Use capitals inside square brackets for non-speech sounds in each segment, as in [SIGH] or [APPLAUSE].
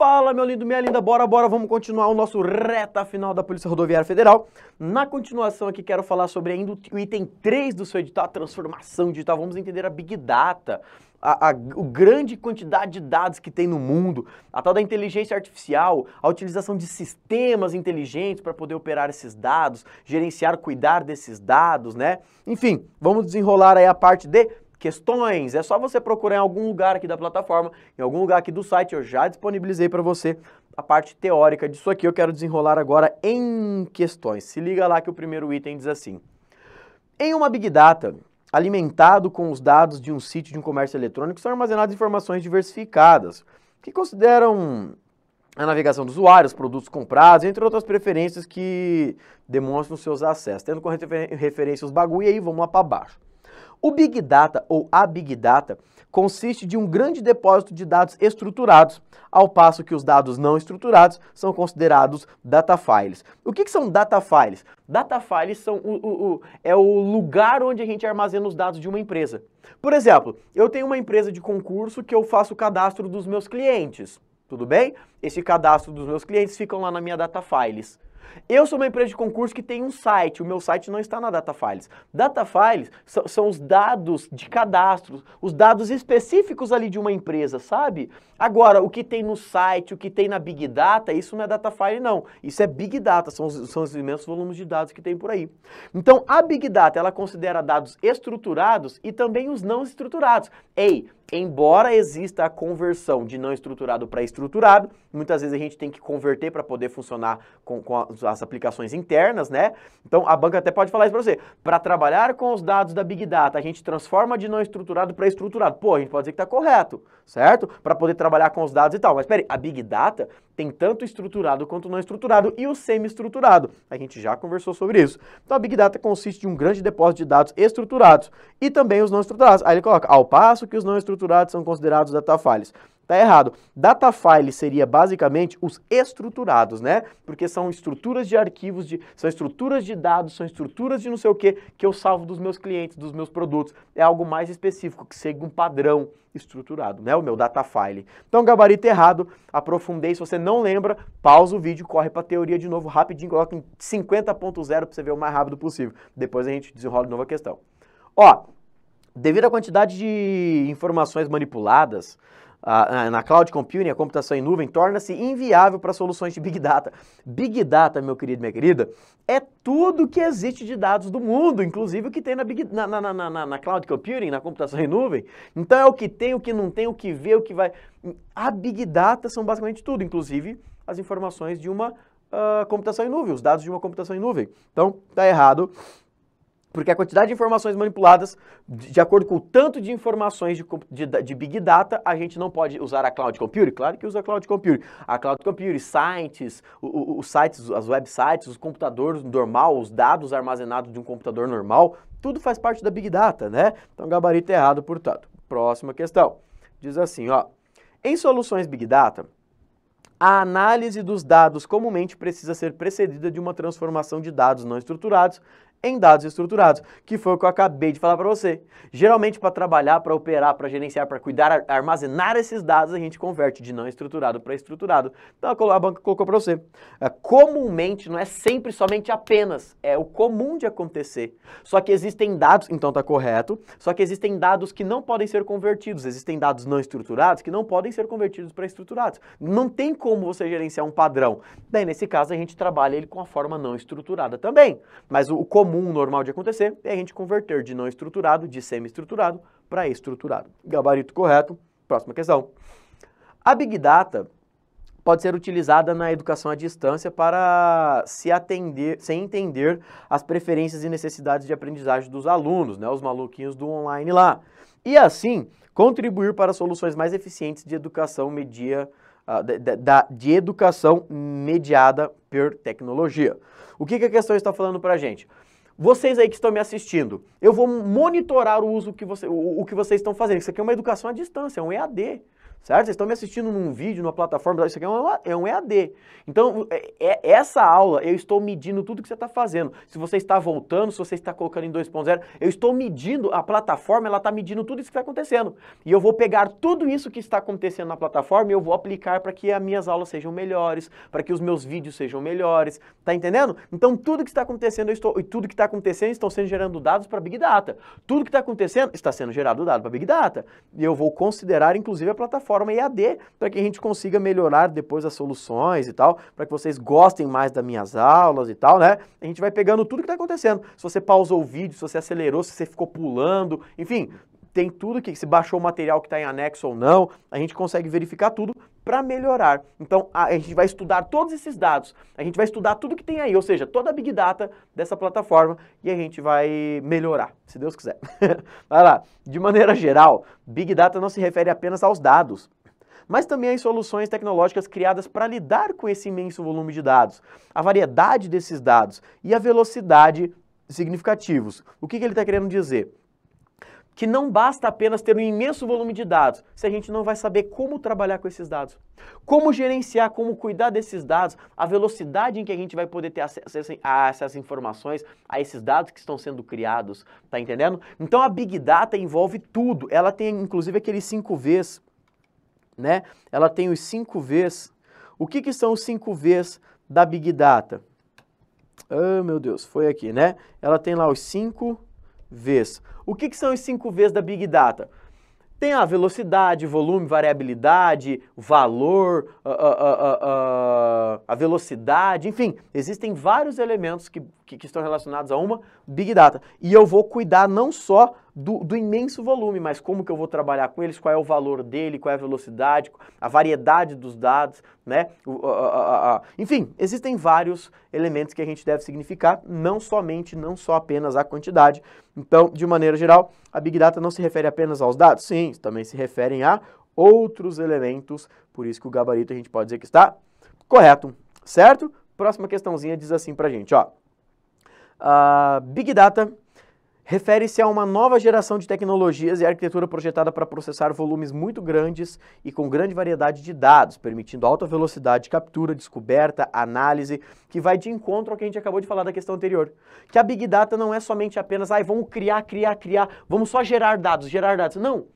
Fala, meu lindo, minha linda, bora, bora, vamos continuar o nosso reta final da Polícia Rodoviária Federal. Na continuação aqui quero falar sobre ainda o item 3 do seu edital, a transformação digital, vamos entender a Big Data. A, a, o grande quantidade de dados que tem no mundo, a tal da inteligência artificial, a utilização de sistemas inteligentes para poder operar esses dados, gerenciar, cuidar desses dados, né? Enfim, vamos desenrolar aí a parte de questões, é só você procurar em algum lugar aqui da plataforma, em algum lugar aqui do site, eu já disponibilizei para você a parte teórica disso aqui, eu quero desenrolar agora em questões. Se liga lá que o primeiro item diz assim: Em uma Big Data, alimentado com os dados de um sítio de um comércio eletrônico, são armazenadas informações diversificadas, que consideram a navegação dos usuários produtos comprados, entre outras preferências que demonstram seus acessos, tendo como referência os bagulho, e aí vamos lá para baixo. O Big Data ou a Big Data consiste de um grande depósito de dados estruturados, ao passo que os dados não estruturados são considerados data files. O que, que são data files? Data files são o, o, o, é o lugar onde a gente armazena os dados de uma empresa. Por exemplo, eu tenho uma empresa de concurso que eu faço o cadastro dos meus clientes, tudo bem? Esse cadastro dos meus clientes ficam lá na minha data files. Eu sou uma empresa de concurso que tem um site, o meu site não está na Datafiles. Datafiles são, são os dados de cadastro, os dados específicos ali de uma empresa, sabe? Agora, o que tem no site, o que tem na Big Data, isso não é Datafile não. Isso é Big Data, são os, são os imensos volumes de dados que tem por aí. Então, a Big Data, ela considera dados estruturados e também os não estruturados. Ei, embora exista a conversão de não estruturado para estruturado, muitas vezes a gente tem que converter para poder funcionar com, com, as aplicações internas, né? Então a banca até pode falar isso para você. Para trabalhar com os dados da Big Data, a gente transforma de não estruturado para estruturado. Pô, a gente pode dizer que está correto, certo? Para poder trabalhar com os dados e tal. Mas peraí, a Big Data tem tanto estruturado quanto não estruturado e o semi-estruturado. A gente já conversou sobre isso. Então a Big Data consiste de um grande depósito de dados estruturados e também os não estruturados. Aí ele coloca, ao passo que os não estruturados estruturados são considerados data files Tá errado. data file seria basicamente os estruturados, né? Porque são estruturas de arquivos, de, são estruturas de dados, são estruturas de não sei o que que eu salvo dos meus clientes, dos meus produtos. É algo mais específico, que segue um padrão estruturado, né? O meu data file Então, gabarito errado, aprofundei. Se você não lembra, pausa o vídeo, corre para a teoria de novo rapidinho, coloca em 50.0 para você ver o mais rápido possível. Depois a gente desenrola de novo a questão. Ó, Devido à quantidade de informações manipuladas, a, na cloud computing, a computação em nuvem, torna-se inviável para soluções de Big Data. Big Data, meu querido, minha querida, é tudo que existe de dados do mundo, inclusive o que tem na, big, na, na, na, na cloud computing, na computação em nuvem. Então é o que tem, o que não tem, o que vê, o que vai. A Big Data são basicamente tudo, inclusive as informações de uma uh, computação em nuvem, os dados de uma computação em nuvem. Então, tá errado porque a quantidade de informações manipuladas, de acordo com o tanto de informações de, de, de, Big Data, a gente não pode usar a Cloud Computing? Claro que usa a Cloud Computing. A Cloud Computing, sites, os sites, as websites, os computadores normal, os dados armazenados de um computador normal, tudo faz parte da Big Data, né? Então, gabarito errado, portanto. Próxima questão. Diz assim, ó. Em soluções Big Data, a análise dos dados comumente precisa ser precedida de uma transformação de dados não estruturados em dados estruturados, que foi o que eu acabei de falar para você. Geralmente, para trabalhar, para operar, para gerenciar, para cuidar, armazenar esses dados, a gente converte de não estruturado para estruturado. Então, a banca colocou para você. É, comumente, não é sempre somente apenas, é o comum de acontecer. Só que existem dados, então está correto, só que existem dados que não podem ser convertidos, existem dados não estruturados que não podem ser convertidos para estruturados. Não tem como você gerenciar um padrão. Daí, nesse caso, a gente trabalha ele com a forma não estruturada também. Mas o, o comum comum, normal de acontecer, é a gente converter de não estruturado, de semi-estruturado, para estruturado. Gabarito correto, próxima questão. A Big Data pode ser utilizada na educação à distância para se atender, sem entender as preferências e necessidades de aprendizagem dos alunos, né, os maluquinhos do online lá. E assim, contribuir para soluções mais eficientes de educação media ah, de, de, de educação mediada por tecnologia. O que, que a questão está falando para a gente? vocês aí que estão me assistindo, eu vou monitorar o uso que você, o, o que vocês estão fazendo. Isso aqui é uma educação à distância, é um EAD. Certo? Vocês estão me assistindo num vídeo, numa plataforma, isso aqui é um EAD. É então, é, é, essa aula, eu estou medindo tudo que você está fazendo. Se você está voltando, se você está colocando em 2.0, eu estou medindo, a plataforma, ela está medindo tudo isso que está acontecendo. E eu vou pegar tudo isso que está acontecendo na plataforma e eu vou aplicar para que as minhas aulas sejam melhores, para que os meus vídeos sejam melhores. Tá entendendo? Então, tudo que está acontecendo, eu estou, e tudo que está acontecendo, estão sendo gerando dados para Big Data. Tudo que está acontecendo, está sendo gerado dado para Big Data. E eu vou considerar, inclusive, a plataforma forma EAD, para que a gente consiga melhorar depois as soluções e tal, para que vocês gostem mais das minhas aulas e tal, né? A gente vai pegando tudo que está acontecendo. Se você pausou o vídeo, se você acelerou, se você ficou pulando, enfim, tem tudo que se baixou o material que está em anexo ou não, a gente consegue verificar tudo para melhorar. Então a, a, gente vai estudar todos esses dados, a gente vai estudar tudo que tem aí, ou seja, toda a big data dessa plataforma e a gente vai melhorar, se Deus quiser. [LAUGHS] vai lá. De maneira geral, big data não se refere apenas aos dados, mas também às soluções tecnológicas criadas para lidar com esse imenso volume de dados, a variedade desses dados e a velocidade significativos. O que, que ele está querendo dizer? que não basta apenas ter um imenso volume de dados, se a gente não vai saber como trabalhar com esses dados, como gerenciar, como cuidar desses dados, a velocidade em que a gente vai poder ter acesso a essas informações, a esses dados que estão sendo criados, tá entendendo? Então a Big Data envolve tudo, ela tem inclusive aqueles cinco Vs, né? Ela tem os cinco Vs. O que, que são os cinco Vs da Big Data? Ah, oh, meu Deus, foi aqui, né? Ela tem lá os cinco Vs. O que, que são os 5 Vs da Big Data? Tem a velocidade, volume, variabilidade, valor, a, a, a, a velocidade, enfim, existem vários elementos que que, que, estão relacionados a uma Big Data. E eu vou cuidar não só do, do, imenso volume, mas como que eu vou trabalhar com eles, qual é o valor dele, qual é a velocidade, a variedade dos dados, né? O, a, a, a, enfim, existem vários elementos que a gente deve significar, não somente, não só apenas a quantidade. Então, de maneira geral, a Big Data não se refere apenas aos dados? Sim, também se referem a outros elementos, por isso que o gabarito a gente pode dizer que está correto, certo? Próxima questãozinha diz assim pra gente, ó. Uh, Big Data refere-se a uma nova geração de tecnologias e arquitetura projetada para processar volumes muito grandes e com grande variedade de dados, permitindo alta velocidade de captura, descoberta, análise, que vai de encontro ao que a gente acabou de falar da questão anterior. Que a Big Data não é somente apenas, ah, vamos criar, criar, criar, vamos só gerar dados, gerar dados. Não.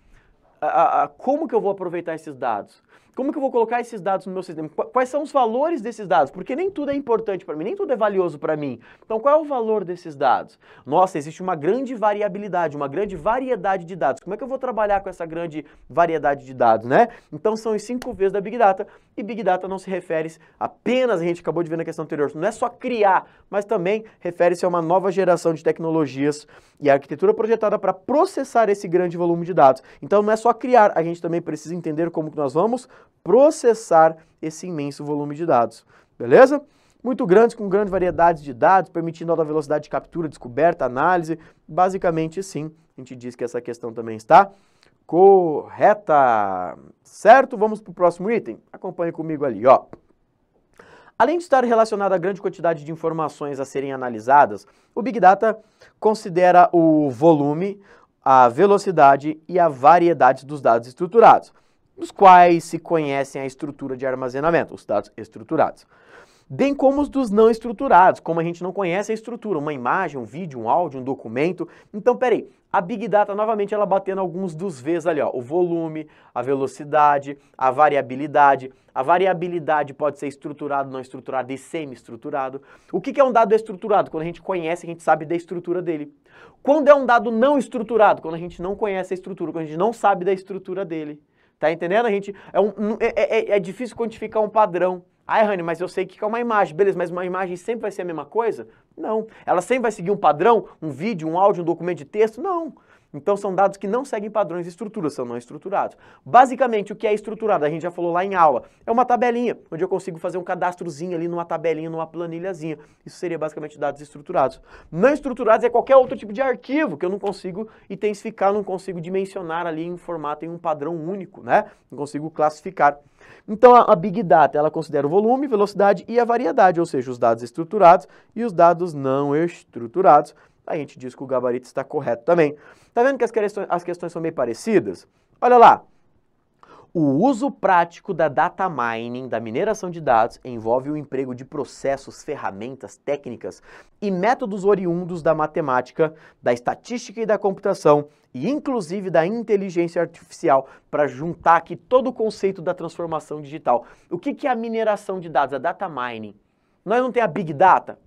a, como que eu vou aproveitar esses dados? como que eu vou colocar esses dados no meu sistema? Quais são os valores desses dados? Porque nem tudo é importante para mim, nem tudo é valioso para mim. Então, qual é o valor desses dados? Nossa, existe uma grande variabilidade, uma grande variedade de dados. Como é que eu vou trabalhar com essa grande variedade de dados, né? Então, são os cinco Vs da Big Data, e Big Data não se refere apenas, a gente acabou de ver na questão anterior, não é só criar, mas também refere-se a uma nova geração de tecnologias e a arquitetura projetada para processar esse grande volume de dados. Então, não é só criar, a gente também precisa entender como que nós vamos processar esse imenso volume de dados. Beleza? Muito grandes, com grande variedade de dados, permitindo alta velocidade de captura, descoberta, análise. Basicamente, sim, a gente diz que essa questão também está correta. Certo? Vamos para o próximo item. Acompanhe comigo ali, ó. Além de estar relacionado à grande quantidade de informações a serem analisadas, o Big Data considera o volume, a velocidade e a variedade dos dados estruturados dos quais se conhecem a estrutura de armazenamento, os dados estruturados. Bem como os dos não estruturados, como a gente não conhece a estrutura, uma imagem, um vídeo, um áudio, um documento. Então, peraí, a Big Data novamente ela batendo alguns dos Vs ali, ó, o volume, a velocidade, a variabilidade. A variabilidade pode ser estruturado, não estruturado e semi-estruturado. O que é um dado estruturado? Quando a gente conhece, a gente sabe da estrutura dele. Quando é um dado não estruturado? Quando a gente não conhece a estrutura, quando a gente não sabe da estrutura dele. Tá entendendo? A gente é, um, é, é, é difícil quantificar um padrão. Ah, Rani, mas eu sei que é uma imagem. Beleza, mas uma imagem sempre vai ser a mesma coisa? Não. Ela sempre vai seguir um padrão? Um vídeo, um áudio, um documento de texto? Não. Então são dados que não seguem padrões de estrutura, são não estruturados. Basicamente, o que é estruturado, a gente já falou lá em aula, é uma tabelinha, onde eu consigo fazer um cadastrozinho ali numa tabelinha, numa planilhazinha. Isso seria basicamente dados estruturados. Não estruturados é qualquer outro tipo de arquivo que eu não consigo intensificar, não consigo dimensionar ali em formato, em um padrão único, né? Não consigo classificar. Então a, Big Data, ela considera o volume, velocidade e a variedade, ou seja, os dados estruturados e os dados não estruturados a gente diz que o gabarito está correto também. Está vendo que as questões, as questões são meio parecidas? Olha lá. O uso prático da data mining, da mineração de dados, envolve o emprego de processos, ferramentas, técnicas e métodos oriundos da matemática, da estatística e da computação, e inclusive da inteligência artificial, para juntar aqui todo o conceito da transformação digital. O que é a mineração de dados, a data mining? Nós não temos a Big Data?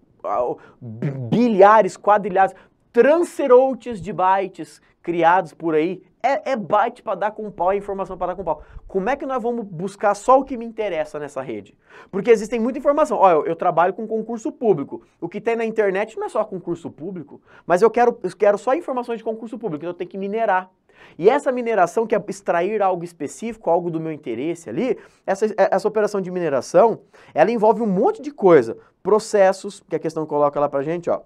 bilhares, quadrilhares, transeroutes de bytes criados por aí. É, é byte para dar com pau, é informação para dar com pau. Como é que nós vamos buscar só o que me interessa nessa rede? Porque existem muita informação. Olha, eu, eu, trabalho com concurso público. O que tem na internet não é só concurso público, mas eu quero, eu quero só informações de concurso público, então eu tenho que minerar. E essa mineração, que é extrair algo específico, algo do meu interesse ali, essa, é, essa operação de mineração, ela envolve um monte de coisa. Processos, que a questão coloca lá pra gente, ó.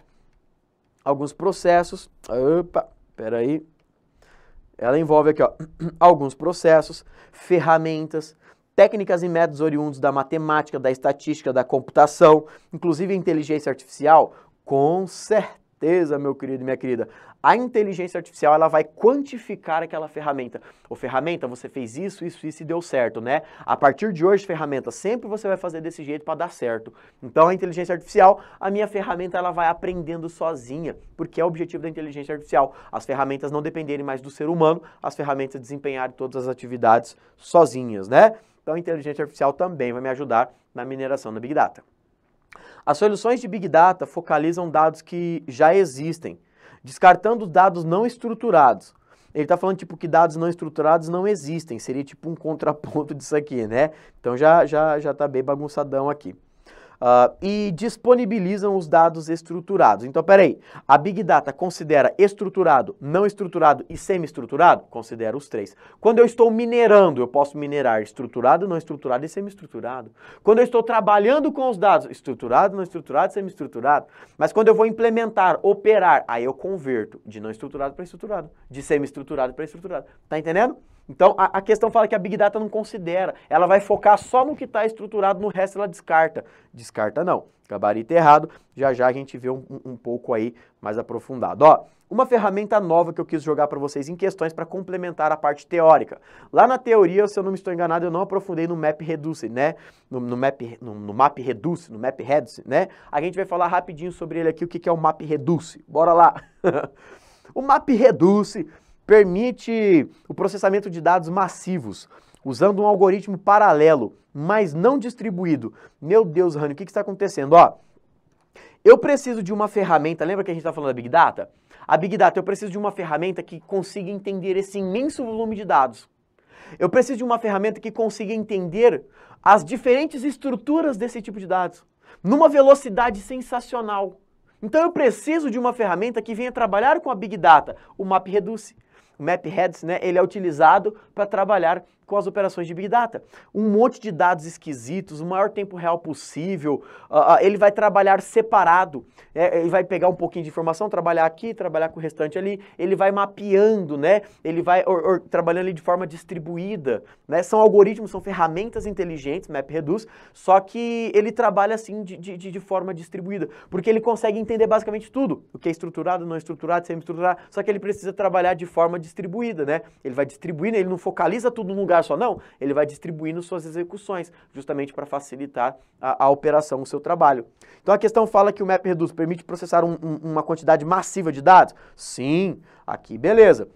Alguns processos. Opa, peraí. Ela envolve aqui, ó, [CLEARS THROAT] alguns processos, ferramentas, técnicas e métodos oriundos da matemática, da estatística, da computação, inclusive inteligência artificial, com certeza certeza, meu querido e minha querida, a inteligência artificial ela vai quantificar aquela ferramenta. Ô ferramenta, você fez isso, isso, isso e deu certo, né? A partir de hoje, ferramenta, sempre você vai fazer desse jeito para dar certo. Então a inteligência artificial, a minha ferramenta ela vai aprendendo sozinha, porque é o objetivo da inteligência artificial. As ferramentas não dependerem mais do ser humano, as ferramentas desempenharem todas as atividades sozinhas, né? Então a inteligência artificial também vai me ajudar na mineração da Big Data. As soluções de Big Data focalizam dados que já existem, descartando dados não estruturados. Ele está falando tipo que dados não estruturados não existem, seria tipo um contraponto [LAUGHS] disso aqui, né? Então já já já tá bem bagunçadão aqui uh, e disponibilizam os dados estruturados. Então, peraí, a Big Data considera estruturado, não estruturado e semi-estruturado? Considera os três. Quando eu estou minerando, eu posso minerar estruturado, não estruturado e semi-estruturado. Quando eu estou trabalhando com os dados, estruturado, não estruturado, e semi-estruturado. Mas quando eu vou implementar, operar, aí eu converto de não estruturado para estruturado, de semi-estruturado para estruturado. Tá entendendo? Então, a, a, questão fala que a Big Data não considera, ela vai focar só no que está estruturado, no resto ela descarta. Descarta não, gabarito errado, já já a gente vê um, um, pouco aí mais aprofundado. Ó, uma ferramenta nova que eu quis jogar para vocês em questões para complementar a parte teórica. Lá na teoria, se eu não me estou enganado, eu não aprofundei no Map Reduce, né? No, no Map, no, no, Map Reduce, no Map Reduce, né? A gente vai falar rapidinho sobre ele aqui, o que, que é o Map Reduce. Bora lá! [LAUGHS] o Map Reduce permite o processamento de dados massivos, usando um algoritmo paralelo, mas não distribuído. Meu Deus, Rani, o que, que está acontecendo? Ó, eu preciso de uma ferramenta, lembra que a gente está falando da Big Data? A Big Data, eu preciso de uma ferramenta que consiga entender esse imenso volume de dados. Eu preciso de uma ferramenta que consiga entender as diferentes estruturas desse tipo de dados, numa velocidade sensacional. Então eu preciso de uma ferramenta que venha trabalhar com a Big Data, o MapReduce. MapHeads, né, ele é utilizado para trabalhar com as operações de Big Data. Um monte de dados esquisitos, o maior tempo real possível, uh, uh, ele vai trabalhar separado, é, ele vai pegar um pouquinho de informação, trabalhar aqui, trabalhar com o restante ali, ele vai mapeando, né, ele vai or, or, trabalhando ali de forma distribuída. Né, são algoritmos, são ferramentas inteligentes, MapReduce, só que ele trabalha assim de, de, de forma distribuída, porque ele consegue entender basicamente tudo, o que é estruturado, não estruturado, semi-estruturado, é só que ele precisa trabalhar de forma distribuída distribuída, né? Ele vai distribuindo, ele não focaliza tudo num lugar só, não. Ele vai distribuindo suas execuções, justamente para facilitar a, a, operação, o seu trabalho. Então a questão fala que o Map Reduce permite processar um, um, uma quantidade massiva de dados? Sim, aqui beleza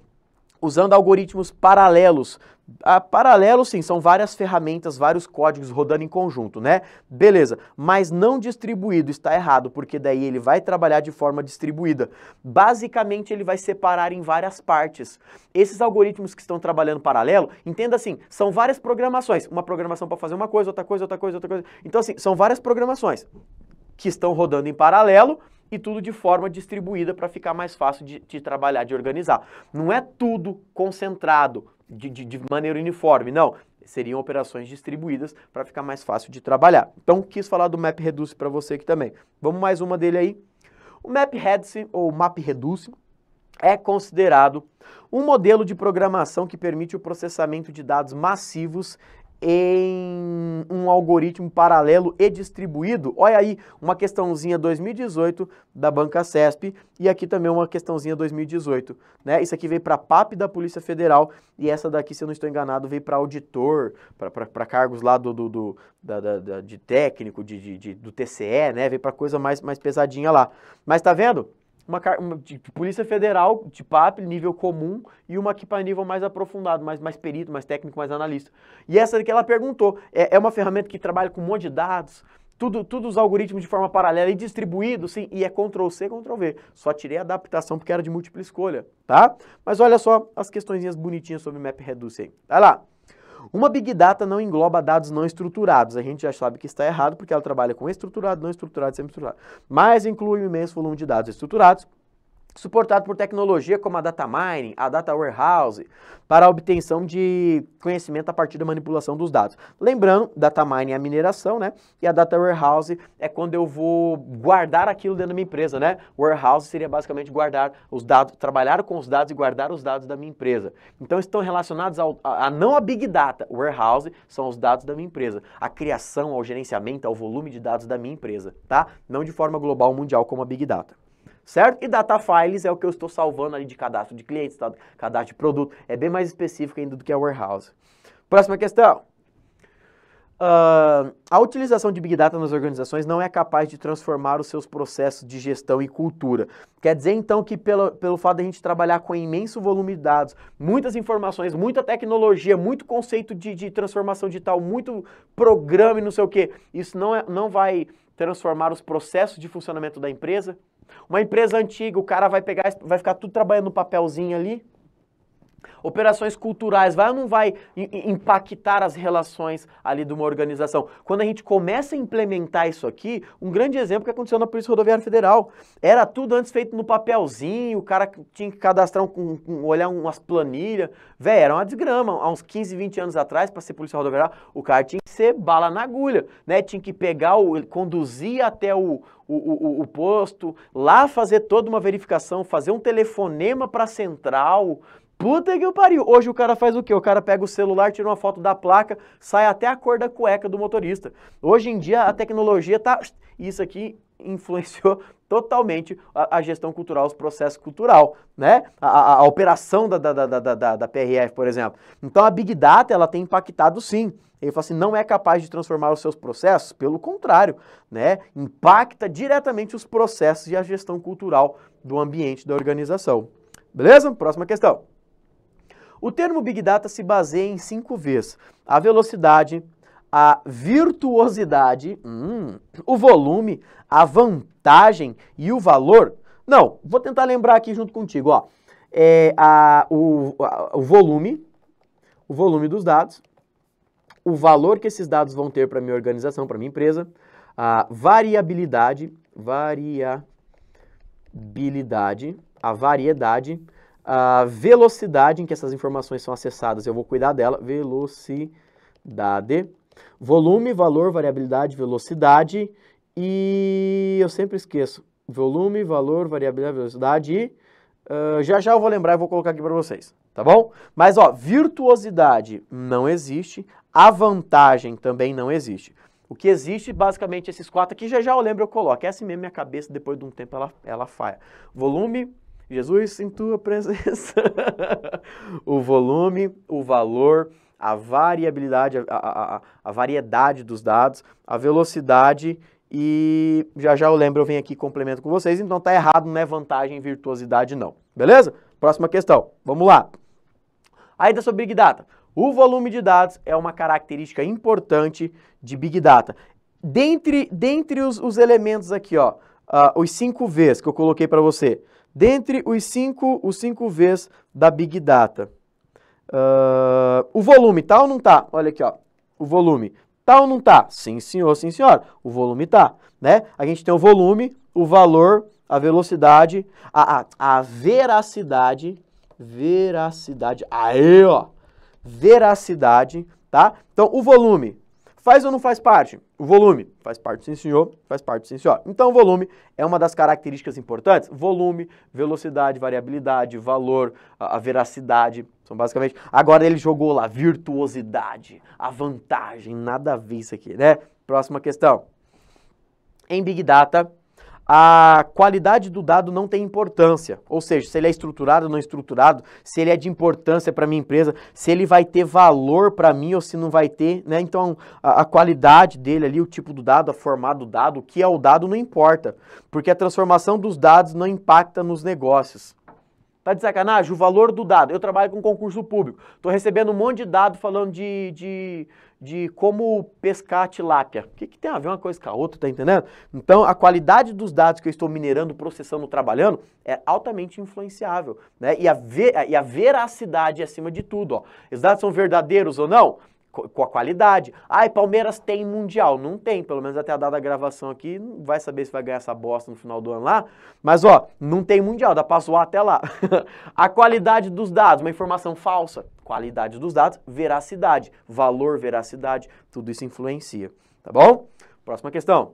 usando algoritmos paralelos a, paralelo, sim, são várias ferramentas, vários códigos rodando em conjunto, né? Beleza, mas não distribuído está errado, porque daí ele vai trabalhar de forma distribuída. Basicamente, ele vai separar em várias partes. Esses algoritmos que estão trabalhando paralelo, entenda assim, são várias programações. Uma programação para fazer uma coisa, outra coisa, outra coisa, outra coisa. Então, assim, são várias programações que estão rodando em paralelo e tudo de forma distribuída para ficar mais fácil de, de, trabalhar, de organizar. Não é tudo concentrado de, de, de maneira uniforme, não. Seriam operações distribuídas para ficar mais fácil de trabalhar. Então, quis falar do Map Reduce para você aqui também. Vamos mais uma dele aí. O Map Reduce, ou Map Reduce, é considerado um modelo de programação que permite o processamento de dados massivos em um algoritmo paralelo e distribuído. Olha aí, uma questãozinha 2018 da Banca CESP e aqui também uma questãozinha 2018. Né? Isso aqui veio para a PAP da Polícia Federal e essa daqui, se eu não estou enganado, veio para auditor, para cargos lá do, do, do da, da, da, de técnico, de, de, de, do TCE, né? veio para coisa mais, mais pesadinha lá. Mas tá vendo? uma, uma de polícia federal de PAP, nível comum, e uma aqui para nível mais aprofundado, mais, mais perito, mais técnico, mais analista. E essa que ela perguntou, é, é uma ferramenta que trabalha com um monte de dados, tudo, tudo os algoritmos de forma paralela e distribuído, sim, e é Ctrl-C, Ctrl-V. Só tirei a adaptação porque era de múltipla escolha, tá? Mas olha só as questõezinhas bonitinhas sobre MapReduce aí. Vai lá! Uma Big Data não engloba dados não estruturados. A gente já sabe que está errado porque ela trabalha com estruturado, não estruturado e estruturado Mas inclui um imenso volume de dados estruturados suportado por tecnologia como a data mining, a data warehouse, para a obtenção de conhecimento a partir da manipulação dos dados. Lembrando, data mining é a mineração, né? E a data warehouse é quando eu vou guardar aquilo dentro da minha empresa, né? Warehouse seria basicamente guardar os dados, trabalhar com os dados e guardar os dados da minha empresa. Então estão relacionados ao, a, a não a big data, warehouse são os dados da minha empresa, a criação, ao gerenciamento, ao volume de dados da minha empresa, tá? Não de forma global mundial como a big data certo? E data files é o que eu estou salvando ali de cadastro de clientes, cadastro de produto. É bem mais específico ainda do que a warehouse. Próxima questão. Uh, a utilização de Big Data nas organizações não é capaz de transformar os seus processos de gestão e cultura. Quer dizer, então, que pelo, pelo fato de a gente trabalhar com imenso volume de dados, muitas informações, muita tecnologia, muito conceito de, de transformação digital, muito programa e não sei o que, isso não, é, não vai transformar os processos de funcionamento da empresa? Uma empresa antiga, o cara vai pegar, vai ficar tudo trabalhando no papelzinho ali, Operações culturais, vai ou não vai impactar as relações ali de uma organização? Quando a gente começa a implementar isso aqui, um grande exemplo que aconteceu na Polícia Rodoviária Federal. Era tudo antes feito no papelzinho, o cara tinha que cadastrar, um, um olhar umas planilhas. Véi, era uma desgrama. Há uns 15, 20 anos atrás, para ser Polícia Rodoviária, o cara tinha que ser bala na agulha, né? Tinha que pegar, o, conduzir até o, o, o, o posto, lá fazer toda uma verificação, fazer um telefonema para a central, Puta que pariu! Hoje o cara faz o quê? O cara pega o celular, tira uma foto da placa, sai até a cor da cueca do motorista. Hoje em dia a tecnologia tá. Isso aqui influenciou [LAUGHS] totalmente a, a gestão cultural, os processos cultural, né? A, a, a operação da, da, da, da, da PRF, por exemplo. Então a Big Data ela tem impactado sim. Ele fala assim, não é capaz de transformar os seus processos? Pelo contrário, né? Impacta diretamente os processos e a gestão cultural do ambiente da organização. Beleza? Próxima questão. O termo Big Data se baseia em cinco Vs: a velocidade, a virtuosidade, hum, o volume, a vantagem e o valor. Não, vou tentar lembrar aqui junto contigo, ó. É a, o, a, o volume, o volume dos dados, o valor que esses dados vão ter para minha organização, para minha empresa, a variabilidade, variabilidade, a variedade a velocidade em que essas informações são acessadas, eu vou cuidar dela, velocidade, volume, valor, variabilidade, velocidade e eu sempre esqueço, volume, valor, variabilidade, velocidade e uh, já já eu vou lembrar e vou colocar aqui para vocês, tá bom? Mas ó, virtuosidade não existe, a vantagem também não existe. O que existe, basicamente, esses quatro aqui, já já eu lembro, eu coloco. Essa é assim mesmo minha cabeça, depois de um tempo, ela, ela falha. Volume, Jesus, em tua presença. [LAUGHS] o volume, o valor, a variabilidade, a, a, a, variedade dos dados, a velocidade e já já eu lembro, eu venho aqui e complemento com vocês. Então tá errado, não é vantagem, virtuosidade não. Beleza? Próxima questão. Vamos lá. Ainda sobre Big Data. O volume de dados é uma característica importante de Big Data. Dentre, dentre os, os elementos aqui, ó, uh, os cinco Vs que eu coloquei para você, dentre os cinco, os cinco Vs da Big Data. Uh, o volume tal tá ou não tá? Olha aqui, ó. O volume tal tá ou não tá? Sim, senhor, sim, senhora. O volume tá, né? A gente tem o volume, o valor, a velocidade, a, a, a veracidade, veracidade, aí, ó, veracidade, tá? Então, o volume, Faz ou não faz parte? O volume faz parte, sim senhor, faz parte, sim senhor. Então, o volume é uma das características importantes. Volume, velocidade, variabilidade, valor, a, a veracidade, são basicamente. Agora ele jogou lá virtuosidade, a vantagem, nada a ver isso aqui, né? Próxima questão. Em Big Data, a qualidade do dado não tem importância. Ou seja, se ele é estruturado ou não estruturado, se ele é de importância para minha empresa, se ele vai ter valor para mim ou se não vai ter, né? Então a, a, qualidade dele ali, o tipo do dado, a formato do dado, o que é o dado não importa, porque a transformação dos dados não impacta nos negócios. Tá de sacanagem? O valor do dado. Eu trabalho com concurso público. Tô recebendo um monte de dado falando de, de, de como pescar tilápia. O que, que tem a ver uma coisa com a outra, tá entendendo? Então, a qualidade dos dados que eu estou minerando, processando, trabalhando, é altamente influenciável. Né? E, a ver, e a veracidade acima de tudo. Ó. Os dados são verdadeiros ou não? com a qualidade. Ai, Palmeiras tem Mundial. Não tem, pelo menos até a data da gravação aqui, não vai saber se vai ganhar essa bosta no final do ano lá. Mas, ó, não tem Mundial, dá pra zoar até lá. [LAUGHS] a qualidade dos dados, uma informação falsa. Qualidade dos dados, veracidade. Valor, veracidade, tudo isso influencia. Tá bom? Próxima questão.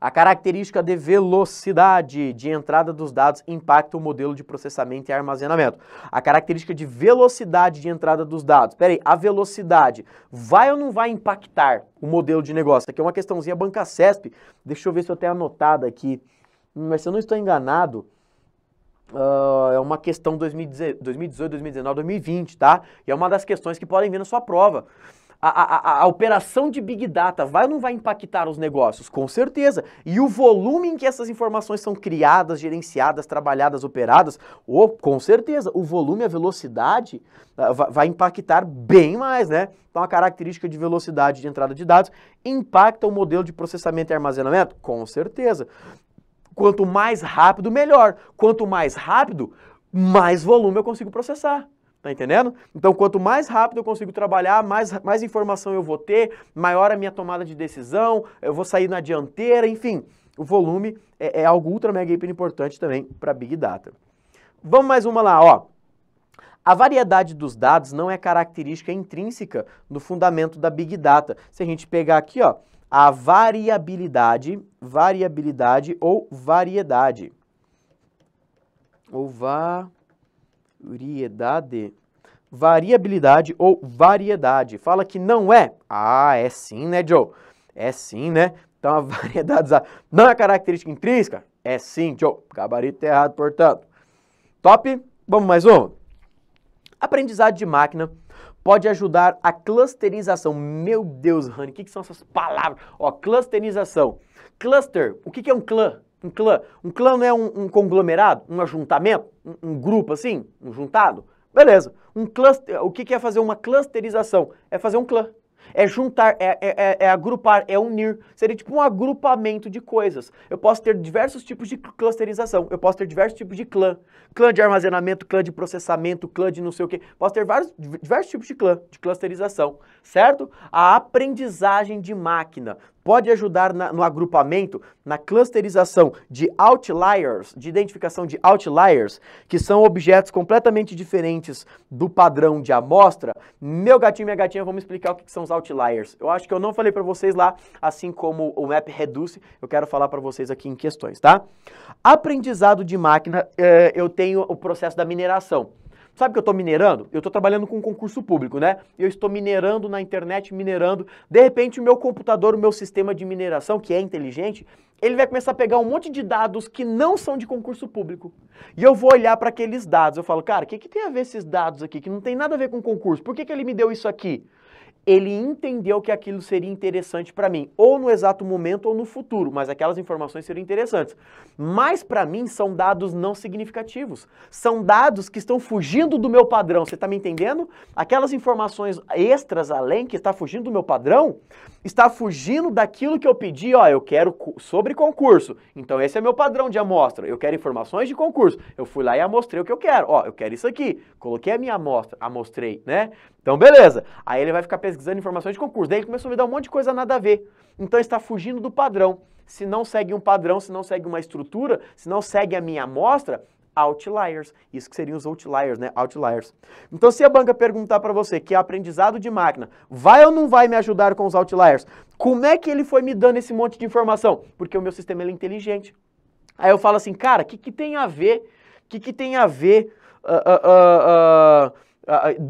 A característica de velocidade de entrada dos dados impacta o modelo de processamento e armazenamento. A característica de velocidade de entrada dos dados. Espera aí, a velocidade vai ou não vai impactar o modelo de negócio? Isso aqui é uma questãozinha banca CESP. Deixa eu ver se eu tenho anotado aqui. Mas se eu não estou enganado, Uh, é uma questão 2018, 2019, 2020, tá? E é uma das questões que podem vir na sua prova a, a, a, operação de Big Data vai ou não vai impactar os negócios? Com certeza. E o volume em que essas informações são criadas, gerenciadas, trabalhadas, operadas, oh, com certeza. O volume, a velocidade uh, vai impactar bem mais, né? Então a característica de velocidade de entrada de dados impacta o modelo de processamento e armazenamento? Com certeza. Quanto mais rápido, melhor. Quanto mais rápido, mais volume eu consigo processar. Tá entendendo? Então, quanto mais rápido eu consigo trabalhar, mais, mais informação eu vou ter, maior a minha tomada de decisão, eu vou sair na dianteira, enfim. O volume é, é algo ultra mega hiper importante também para Big Data. Vamos mais uma lá, ó. A variedade dos dados não é característica intrínseca no fundamento da Big Data. Se a gente pegar aqui, ó, a variabilidade, variabilidade ou variedade. Ou va Variedade. Variabilidade ou variedade. Fala que não é. Ah, é sim, né, Joe? É sim, né? Então a [LAUGHS] variedade não é característica intrínseca? É sim, Joe. Gabarito tá errado, portanto. Top? Vamos mais um. Aprendizado de máquina pode ajudar a clusterização. Meu Deus, Rani, o que, que, são essas palavras? Ó, clusterização. Cluster, o que, que é um clã? Um clã. Um clã não é um, um conglomerado, um ajuntamento, um, um, grupo assim, um juntado? Beleza. Um cluster, o que é fazer uma clusterização? É fazer um clã. É juntar, é, é, é, é, agrupar, é unir. Seria tipo um agrupamento de coisas. Eu posso ter diversos tipos de clusterização, eu posso ter diversos tipos de clã. Clã de armazenamento, clã de processamento, clã de não sei o quê. Posso ter vários, diversos tipos de clã, de clusterização, certo? A aprendizagem de máquina pode ajudar na, no agrupamento, na clusterização de outliers, de identificação de outliers, que são objetos completamente diferentes do padrão de amostra. Meu gatinho e minha gatinha, vamos explicar o que, são os outliers. Eu acho que eu não falei para vocês lá, assim como o Map Reduce, eu quero falar para vocês aqui em questões, tá? Aprendizado de máquina, eh, eu tenho o processo da mineração. Sabe o que eu estou minerando? Eu estou trabalhando com um concurso público, né? Eu estou minerando na internet, minerando. De repente, o meu computador, o meu sistema de mineração, que é inteligente, ele vai começar a pegar um monte de dados que não são de concurso público. E eu vou olhar para aqueles dados. Eu falo, cara, o que, que tem a ver esses dados aqui? Que não tem nada a ver com concurso. Por que, que ele me deu isso aqui? ele entendeu que aquilo seria interessante para mim, ou no exato momento ou no futuro, mas aquelas informações seriam interessantes. Mas para mim são dados não significativos, são dados que estão fugindo do meu padrão, você está me entendendo? Aquelas informações extras além que está fugindo do meu padrão, está fugindo daquilo que eu pedi, ó, eu quero sobre concurso, então esse é meu padrão de amostra, eu quero informações de concurso, eu fui lá e amostrei o que eu quero, ó, eu quero isso aqui, coloquei a minha amostra, amostrei, né? Então beleza, aí ele vai ficar pesquisando pesquisando informações de concurso. Daí ele começou a me dar um monte de coisa nada a ver. Então está fugindo do padrão. Se não segue um padrão, se não segue uma estrutura, se não segue a minha amostra, outliers. Isso que seriam os outliers, né? Outliers. Então, se a banca perguntar para você que é aprendizado de máquina vai ou não vai me ajudar com os outliers, como é que ele foi me dando esse monte de informação? Porque o meu sistema é inteligente. Aí eu falo assim, cara, o que, que tem a ver? O que, que tem a ver? Uh, uh, uh,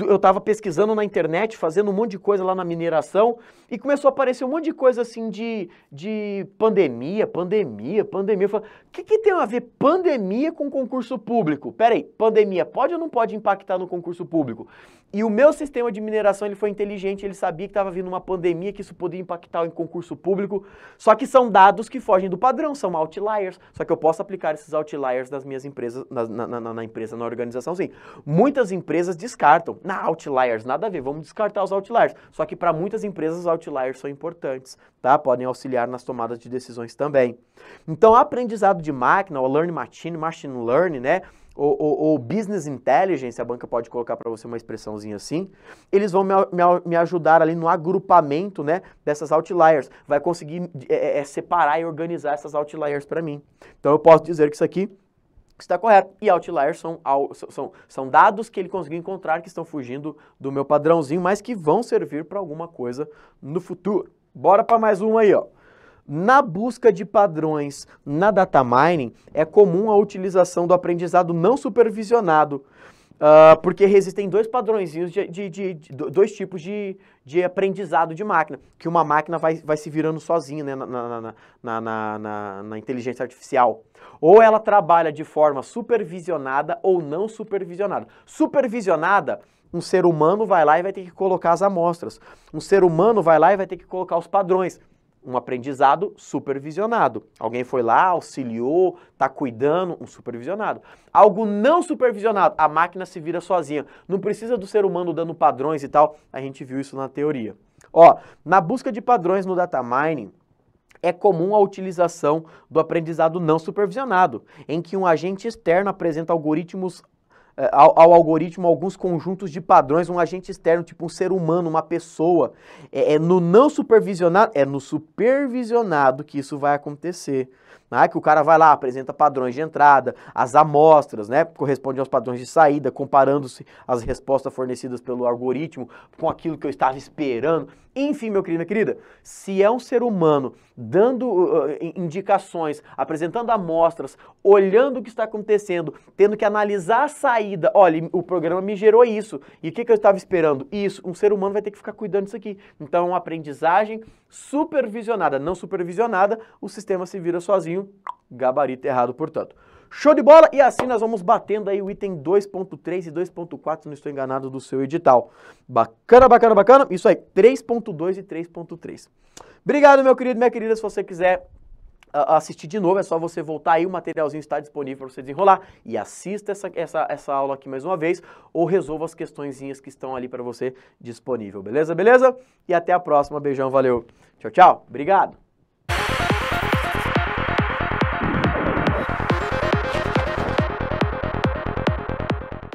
eu estava pesquisando na internet, fazendo um monte de coisa lá na mineração, e começou a aparecer um monte de coisa assim de, de pandemia, pandemia, pandemia. Eu falei, o que, que tem a ver pandemia com concurso público? Peraí, pandemia pode ou não pode impactar no concurso público? E o meu sistema de mineração ele foi inteligente, ele sabia que estava vindo uma pandemia, que isso podia impactar em concurso público, só que são dados que fogem do padrão, são outliers, só que eu posso aplicar esses outliers nas minhas empresas, na, na, na, na empresa, na organização, sim. Muitas empresas descartam descartam. Na outliers, nada a ver, vamos descartar os outliers. Só que para muitas empresas, os outliers são importantes, tá? Podem auxiliar nas tomadas de decisões também. Então, aprendizado de máquina, o learn machine, machine learning, né? Ou, ou, ou business intelligence, a banca pode colocar para você uma expressãozinha assim, eles vão me, me, me, ajudar ali no agrupamento né, dessas outliers. Vai conseguir é, é, é separar e organizar essas outliers para mim. Então eu posso dizer que isso aqui está correto. E outliers são, são, são dados que ele conseguiu encontrar que estão fugindo do meu padrãozinho, mas que vão servir para alguma coisa no futuro. Bora para mais um aí, ó. Na busca de padrões na data mining, é comum a utilização do aprendizado não supervisionado, Uh, porque existem dois padrõezinhos, de, de, de, de, dois tipos de, de aprendizado de máquina, que uma máquina vai, vai se virando sozinha né, na, na, na, na, inteligência artificial. Ou ela trabalha de forma supervisionada ou não supervisionada. Supervisionada, um ser humano vai lá e vai ter que colocar as amostras. Um ser humano vai lá e vai ter que colocar os padrões um aprendizado supervisionado. Alguém foi lá, auxiliou, está cuidando, um supervisionado. Algo não supervisionado, a máquina se vira sozinha. Não precisa do ser humano dando padrões e tal. A gente viu isso na teoria. Ó, na busca de padrões no data mining, é comum a utilização do aprendizado não supervisionado, em que um agente externo apresenta algoritmos é, ao, ao, algoritmo alguns conjuntos de padrões, um agente externo, tipo um ser humano, uma pessoa. É, é no não supervisionado, é no supervisionado que isso vai acontecer né, que o cara vai lá, apresenta padrões de entrada, as amostras, né, correspondem aos padrões de saída, comparando-se as respostas fornecidas pelo algoritmo com aquilo que eu estava esperando. Enfim, meu querido, minha querida, se é um ser humano dando uh, uh indicações, apresentando amostras, olhando o que está acontecendo, tendo que analisar a saída, olha, o programa me gerou isso, e o que, que eu estava esperando? Isso, um ser humano vai ter que ficar cuidando disso aqui. Então, é uma aprendizagem supervisionada, não supervisionada, o sistema se vira sozinho certinho, gabarito errado, portanto. Show de bola! E assim nós vamos batendo aí o item 2.3 e 2.4, não estou enganado, do seu edital. Bacana, bacana, bacana. Isso aí, 3.2 e 3.3. Obrigado, meu querido, minha querida. Se você quiser ah, assistir de novo, é só você voltar aí, o materialzinho está disponível para você desenrolar e assista essa, essa, essa aula aqui mais uma vez ou resolva as questõezinhas que estão ali para você disponível, beleza? Beleza? E até a próxima, beijão, valeu, tchau, tchau, obrigado!